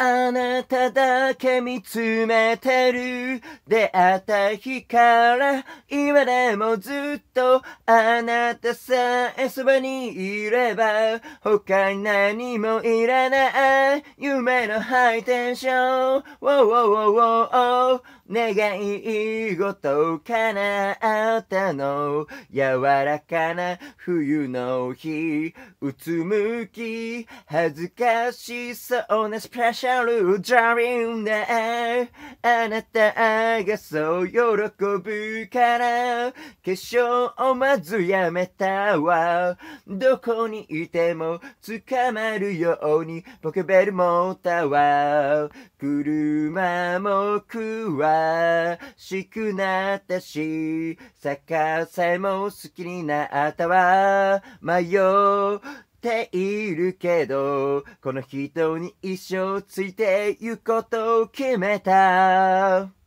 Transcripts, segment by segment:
あなただけ見つめてる。出会った日から今でもずっとあなたさえそばにいれば他に何もいらない夢のハイテンション。願い事叶ったの柔らかな冬の日うつむき恥ずかしそうなスペシャルドリンであなたがそう喜ぶから化粧をまずやめたわどこにいても捕まるようにポケベル持ったわ車も食わ悲しくなったし、逆さえも好きになったわ。迷っているけど、この人に一生ついてゆくことを決めた。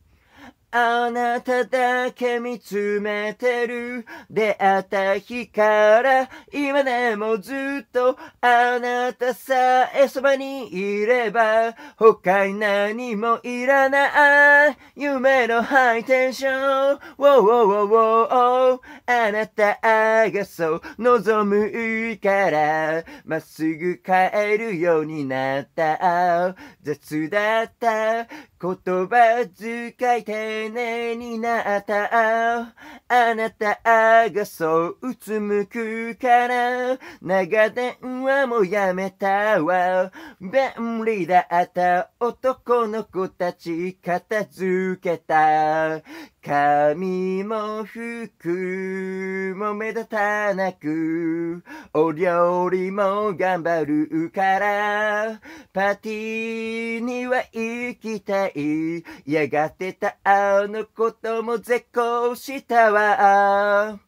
あなただけ見つめてる。出会った日から、今でもずっと、あなたさえそばにいれば、他に何もいらない。夢のハイテンション。w ォーウ w ーウォ w あなたがそう望むから、まっすぐ帰るようになった。雑だった言葉遣いて寧になったあなたがそうつむくから長電話もやめたわ便利だった男の子たち片付けた髪も服も目立たなく、お料理も頑張るから、パーティーには行きたい。やがてたあのことも絶好したわ。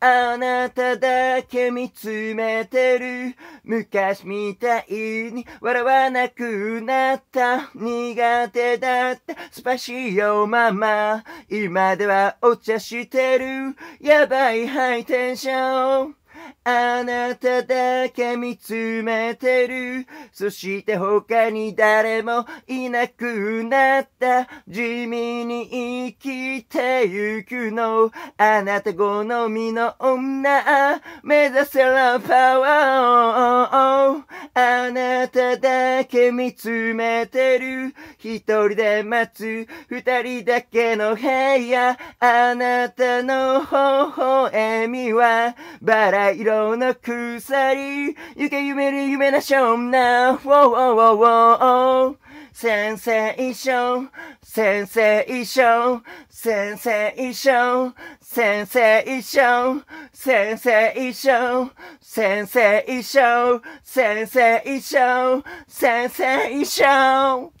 あなただけ見つめてる昔みたいに笑わなくなった。苦手だった。スパシオママ。今ではお茶してる。やばいハイテンション。あなただけ見つめてる。そして他に誰もいなくなった。地味に生きてゆくの。あなた好みの女。目指せラパワー。あなただけ見つめてる。一人で待つ。二人だけの部屋。あなたの微笑みは、バラ色の鎖。ゆけ夢に夢なしょんな。ウォーウォ先生一生、先生一生、先生一生、先生一生、先生一生、先生一生、先生一生、先生一生。